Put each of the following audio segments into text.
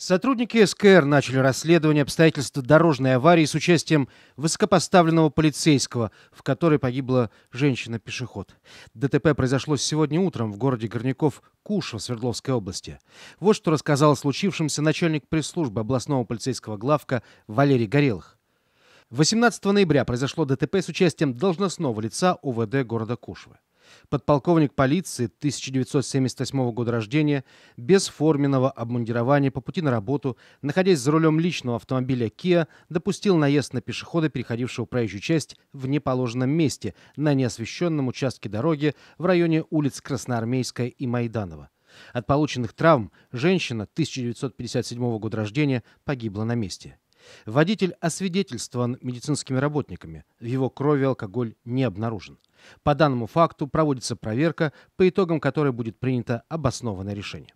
Сотрудники СКР начали расследование обстоятельств дорожной аварии с участием высокопоставленного полицейского, в которой погибла женщина-пешеход. ДТП произошло сегодня утром в городе Горняков Куша в Свердловской области. Вот что рассказал о начальник пресс-службы областного полицейского главка Валерий Горелых. 18 ноября произошло ДТП с участием должностного лица УВД города Кушвы подполковник полиции 1978 года рождения, без форменного обмундирования по пути на работу, находясь за рулем личного автомобиля Kia, допустил наезд на пешехода, переходившего проезжую часть в неположенном месте на неосвещенном участке дороги в районе улиц Красноармейская и Майданова. От полученных травм женщина 1957 года рождения погибла на месте. Водитель освидетельствован медицинскими работниками. В его крови алкоголь не обнаружен. По данному факту проводится проверка, по итогам которой будет принято обоснованное решение.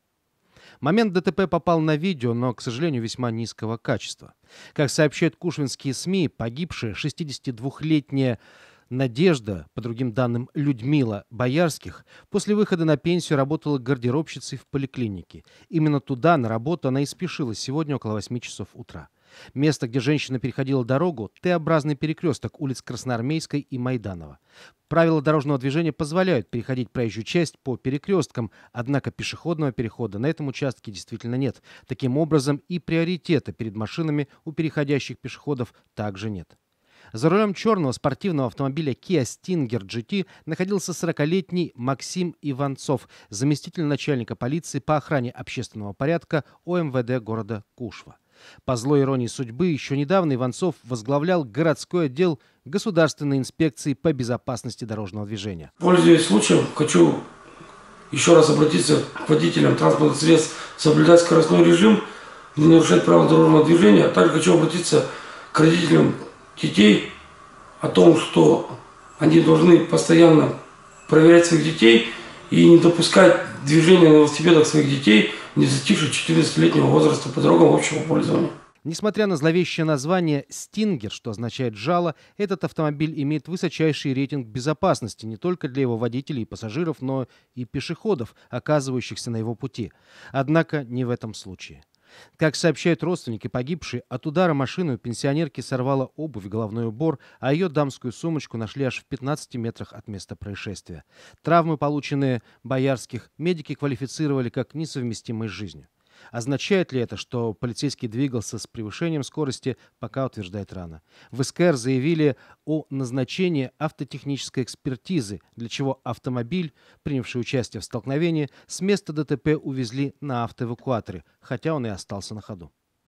Момент ДТП попал на видео, но, к сожалению, весьма низкого качества. Как сообщают кушвинские СМИ, погибшая 62-летняя Надежда, по другим данным Людмила Боярских, после выхода на пенсию работала гардеробщицей в поликлинике. Именно туда, на работу, она и спешила сегодня около 8 часов утра. Место, где женщина переходила дорогу – Т-образный перекресток улиц Красноармейской и Майданова. Правила дорожного движения позволяют переходить проезжую часть по перекресткам, однако пешеходного перехода на этом участке действительно нет. Таким образом, и приоритета перед машинами у переходящих пешеходов также нет. За рулем черного спортивного автомобиля Kia Stinger GT находился 40-летний Максим Иванцов, заместитель начальника полиции по охране общественного порядка ОМВД города Кушва. По злой иронии судьбы, еще недавно Иванцов возглавлял городской отдел Государственной инспекции по безопасности дорожного движения. Пользуясь случаем, хочу еще раз обратиться к водителям транспортных средств, соблюдать скоростной режим, не нарушать правила дорожного движения. А также хочу обратиться к родителям детей о том, что они должны постоянно проверять своих детей – и не допускать движения на велосипедах своих детей, не достигших 14-летнего возраста по дорогам общего пользования. Несмотря на зловещее название «Стингер», что означает «жало», этот автомобиль имеет высочайший рейтинг безопасности не только для его водителей и пассажиров, но и пешеходов, оказывающихся на его пути. Однако не в этом случае. Как сообщают родственники погибшей, от удара машины у пенсионерки сорвала обувь, головной убор, а ее дамскую сумочку нашли аж в 15 метрах от места происшествия. Травмы, полученные Боярских, медики квалифицировали как несовместимые с жизнью. Означает ли это, что полицейский двигался с превышением скорости, пока утверждает рано? В СКР заявили о назначении автотехнической экспертизы, для чего автомобиль, принявший участие в столкновении, с места ДТП увезли на автоэвакуаторе, хотя он и остался на ходу.